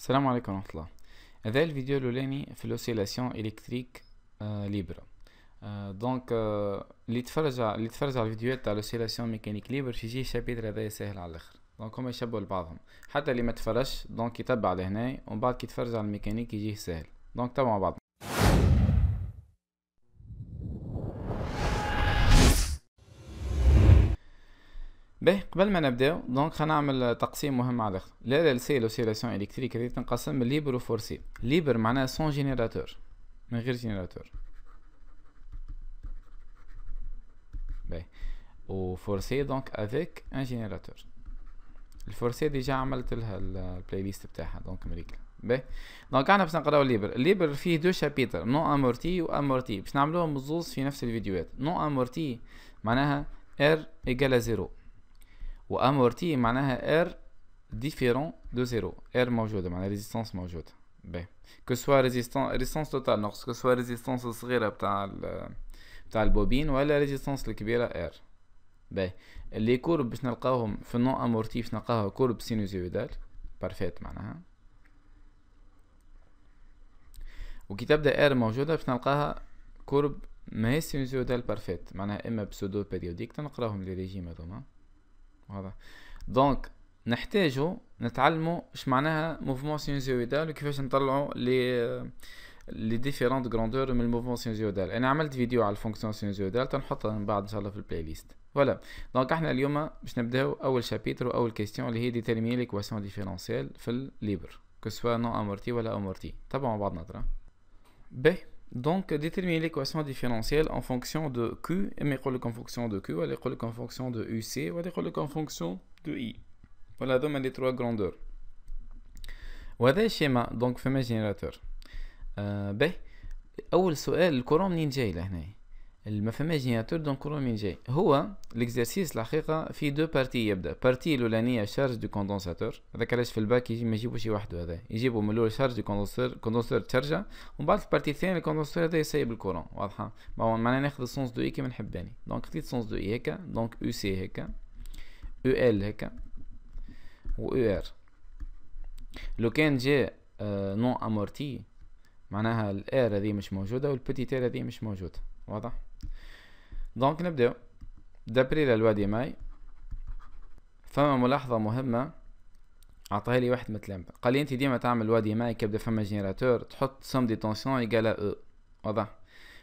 السلام عليكم ورحمة الله هذا الفيديو الاولاني في الاوسيلاسيون الكتريك ليبر آه، ليبرا دونك آه، آه، اللي تفرج اللي تفرج على الفيديوهات تاع الاوسيلاسيون ميكانيك ليبر جيه شابيتر هذا ساهل على الاخر دونك هما يشبهوا لبعضهم حتى اللي ما تفرجش دونك يتبع لهنا ومن بعد كي يتفرج على الميكانيك يجيه ساهل دونك تبعوا بعض باهي قبل ما نبداو دونك خلينا نعمل تقسيم مهم على الاخر لا لا سيل اوسيلاسيون الكتريك هذه تنقسم ليبر وفورسي ليبر معناها سون جينيراتور من غير جينيراتور باهي وفورسي دونك افيك ان جينيراتور الفورسي ديجا عملت لها البلاي ليست بتاعها دونك امريكا باهي دونك انا باش نقراو ليبر ليبر فيه دو شابيتر نو امورتي و امورتي باش نعملوهم بزوز في نفس الفيديوهات نو امورتي معناها ار ايجال زيرو وامورتي معناها ار ديفيرون دو زيرو ار موجوده معناها ريزيستانس موجوده باهي كو سوا ريزيستانس ريزيستانس توتال نقص كو سوا ريزيستانس الصغيره بتاع ال... بتاع البوبين ولا ريزيستانس الكبيره ار باهي اللي كورب باش نلقاهم في النون امورتي باش نلقاها كورب سينوزويدال بارفيت معناها وكي تبدا ار موجوده باش نلقاها كورب ماهي سينوزويدال بارفيت معناها اما بسودو بيريوديك تنقراهم لي ريجيم هذوما هذا دونك نحتاجو نتعلمو اش معناها موفمون سينزيويدال وكيفاش نطلعو لي لي ديفيرونت غروندور من الموفمون سينزيويدال انا عملت فيديو على الفونكسيون سينزيويدال تنحطها من بعد ان شاء الله في البلاي ليست فوالا دونك احنا اليوم باش نبداو اول شابيتر واول كيستيون اللي هي ديتيرمين ليكواسيون ديفيرونسيال في الليبر كو سوا نو امورتي ولا امورتي تابعو مع بعضنا ترى باهي Donc, déterminer l'équation différentielle en fonction de Q, et mes en fonction de Q, ou les en fonction de UC, ou les en fonction de I. Voilà, donc, les trois grandeurs. Voilà le schéma, donc, fait mes générateurs. Euh, ben, le courant, il est là. ما فما جينياتور دونك من جاي هو ليكزارسيس الحقيقه في دو بارتي يبدا بارتي الاولانيه شارج دو كوندونساتور هذاك علاش في الباك يجي ما يجيبوش وحدو هذا يجيبو من الاول شارج دو كوندونسور كوندونسور تشارجا ومن بعد البارتي الثانيه الكوندونسور هذا يسيب الكورون واضحه معناها ناخذ السونس دو اي كيما نحب دونك خديت سونس دو اي هكا دونك او سي هكا او ال هكا و او ار لو كان جي نون امورتي معناها الار هذه مش موجوده والبتيت ار هذه مش موجوده واضح دونك نبداو دابري للوا دي ماي فما ملاحظة مهمة عطاها لي واحد من التلامذة قال لي انت ديما تعمل وادي ماي كيبدا فما جينيراتور تحط سم دي تونسيون ايغال او واضح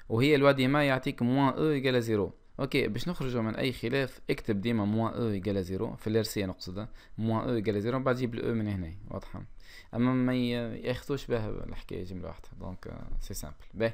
وهي الوادي ماي يعطيك موان او ايغال زيرو اوكي باش نخرجوا من اي خلاف اكتب ديما موان او ايغال زيرو في الارسية نقصد موان او ايغال زيرو بعد جيب الاو e من هنا واضحة اما ما ياخذوش بها الحكاية جملة واحدة دونك سي سامبل باهي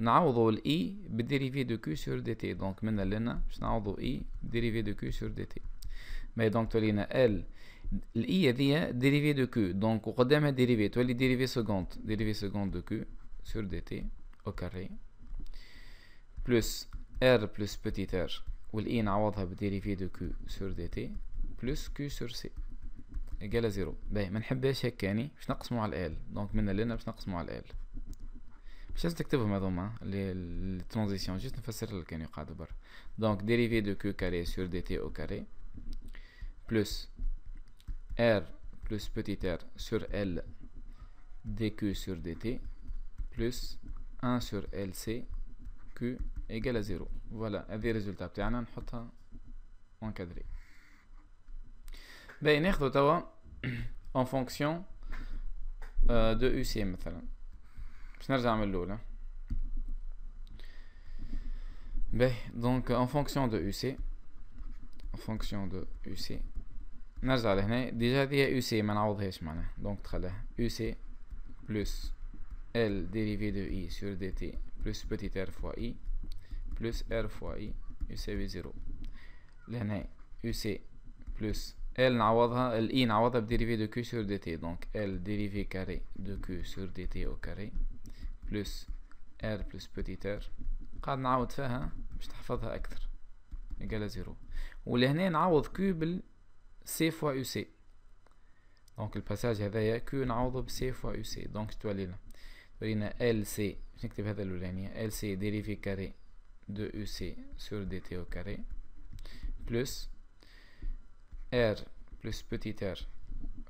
نعوضوا الاي e بالديريفي دو كيو سور دي تي دونك من لنا باش نعوضوا اي e ديريفي دو كيو سور دي تي مي دونك تولينا ال الاي e هذه ديريفي دو كيو دونك وقدامها ديريفي تولي ديريفي سكوند ديريفي سكوند دو كيو سور دي تي او كاري بلس ار بلس بيتيت ار والاي نعوضها بديريفي دو كيو سور دي تي بلس كيو سور سي ايجال زيرو باهي ما نحبهاش هكاني باش نقسمو على ال دونك من لنا باش نقسمو على ال Je vais te dire que tu vois maintenant, la transition juste. Donc, dérivé de q carré sur dt au carré plus r plus petit r sur l dq sur dt plus 1 sur lc q égale à 0. Voilà, il y a des résultats. Ben, tout ça, en fonction euh, de uc m. Je ben, Donc, en fonction de UC, en fonction de UC, déjà dit UC, donc il y a UC plus L dérivé de I sur DT plus petit r fois I plus R fois I uc UCV0. uc plus L I dérivé de Q sur DT, donc L dérivé carré de Q sur DT au carré. بلس ار بلس بوتيت ار قاعد نعوض فيها باش تحفظها اكثر ايكالا زيرو ولهنا نعوض كيو بال سي فوا يو سي دونك الباساج هذايا كيو نعوضو بسي فوا يو سي دونك لنا تولينا ال سي باش نكتب هذا الاولانية ال سي ديريفي كاري دو يو سي سور دي تي او كاري بلس ار بلس بوتيت ار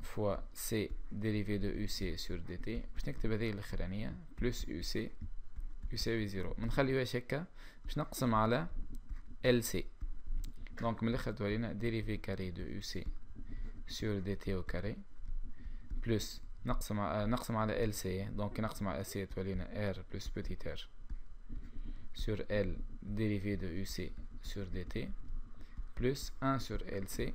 fois c dérivé de uc sur dt, je vais dire plus uc, uc est 0. Je vais ça par lc. Donc, on a dérivé carré de uc sur dt au carré, plus, euh, lc, donc, on plus r lc, plus dérivé de lc, sur de plus 1 sur plus lc,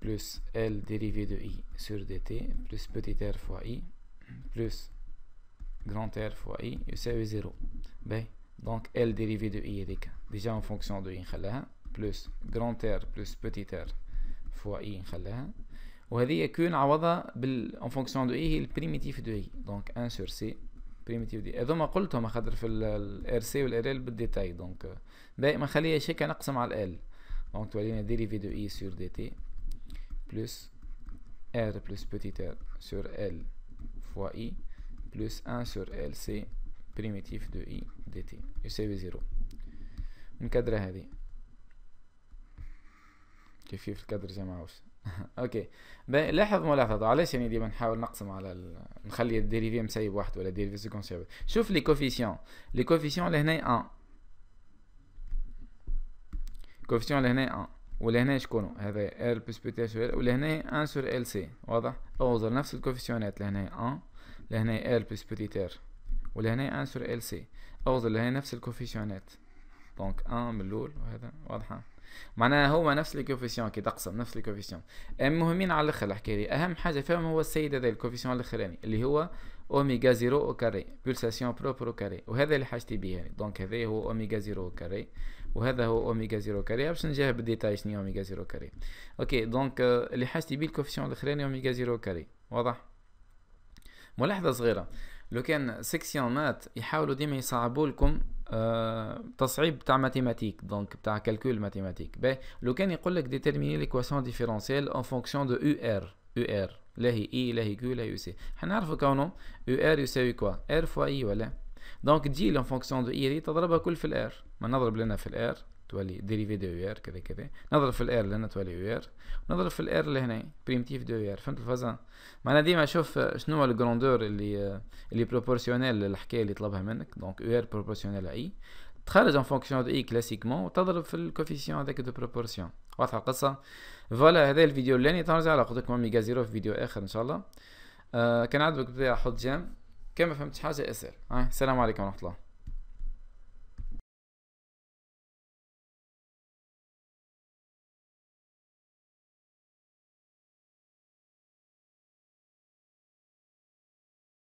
plus L dérivé de I sur dt plus petit r fois I plus grand R fois I 0. E donc L dérivé de I est déjà en fonction de I plus grand R plus petit r fois I en fonction de i le primitif de i donc 1 sur c بريميتيف دي vais ما خاطر في الار بالديتاي دونك ما على تولينا de i sur plus R plus petit r sur L fois I plus 1 sur L c primitif de I dt cv 0 نكدر cadre كيفية الكدر زي ما عاوز اوكي لاحظ ملاحظة علاش يعني ديما نحاول نقسم على واحد ولا شوف 1 1 ولهنا شكونو هذا ال بلس بيتا سور ولهنا ان سور ال سي واضح اوزر نفس الكوفيسيونات لهنا ان لهنا ال بلس بيتيتير ولهنا ان سور ال سي اوزر لهنا نفس الكوفيسيونات دونك 1 من الاول وهذا واضحه معناها هو نفس الكوفيسيون كي تقسم نفس الكوفيسيون المهمين على الاخر الحكايه اهم حاجه فيهم هو السيد هذا الكوفيسيون الاخراني اللي هو اوميغا زيرو او كاري بولساسيون بروبر او كاري وهذا اللي حاجتي به يعني دونك هذا هو اوميغا زيرو او كاري وهذا هو اوميغا زيرو كاري باش نجيها بالديتاي شنو اوميغا زيرو كاري اوكي دونك آه، اللي حاجتي به الكوفيسيون الاخراني اوميغا زيرو كاري واضح ملاحظه صغيره لو كان سيكسيون مات يحاولوا ديما يصعبوا لكم أه تصعيب تاع ماتيماتيك دونك تاع كالكول ماتيماتيك باهي لو كان يقول لك ديتيرميني ليكواسيون ديفيرونسيال اون فونكسيون دو يو ار يو ار لا هي اي لا هي كيو لا هي سي حنا نعرفوا كونو يو ار يساوي كوا ار فوا اي ولا دونك تجي لون فونكسيون دو اي تضربها كل في الار ما نضرب لنا في الار تولي ديريفي دو ار كذا كذا نضرب في الار لهنا تولي ار نضرب في الار لهنا بريمتيف دو ار فهمت الفازا معناها ديما شوف شنو هو الجروندور اللي اللي بروبورسيونيل للحكايه اللي طلبها منك دونك ار بروبورسيونيل اي تخرج ان فونكسيون دو اي كلاسيكمون وتضرب في الكوفيسيون هذاك دو بروبورسيون واضحه القصه فوالا هذا الفيديو الاولاني تنرجع على قلت لكم ميجا زيرو في فيديو اخر ان شاء الله آه كان عندك البدايه حط جيم كان ما فهمتش حاجه اسال آه، السلام عليكم ورحمه الله